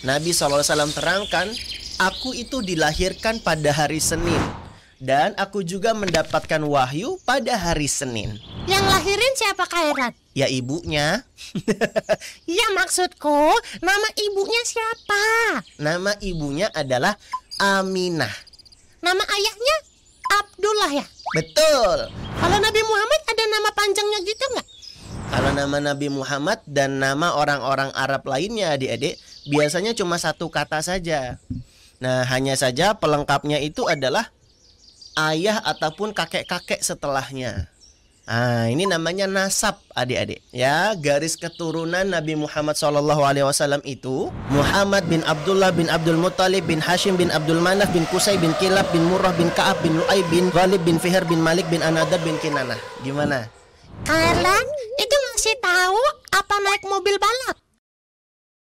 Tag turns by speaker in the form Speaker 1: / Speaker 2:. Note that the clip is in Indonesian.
Speaker 1: Nabi SAW terangkan, aku itu dilahirkan pada hari Senin. Dan aku juga mendapatkan wahyu pada hari Senin.
Speaker 2: Yang lahirin siapa
Speaker 1: Kairat? Ya ibunya.
Speaker 2: ya maksudku, nama ibunya
Speaker 1: siapa? Nama ibunya adalah Aminah. Nama ayahnya Abdullah ya? Betul. Kalau Nabi Muhammad ada nama panjangnya gitu nggak? Kalau nama Nabi Muhammad dan nama orang-orang Arab lainnya adik-adik biasanya cuma satu kata saja. Nah, hanya saja pelengkapnya itu adalah ayah ataupun kakek-kakek setelahnya. Nah, ini namanya nasab adik-adik ya garis keturunan Nabi Muhammad SAW itu Muhammad bin Abdullah bin Abdul Muttalib bin Hashim bin Abdul Manaf bin Kusai bin Kilab bin Murrah bin Kaab bin Lu'ay bin Ghalib bin Fihar bin Malik bin Anadar bin Kinanah gimana?
Speaker 2: Kalian itu masih tahu apa naik mobil balap?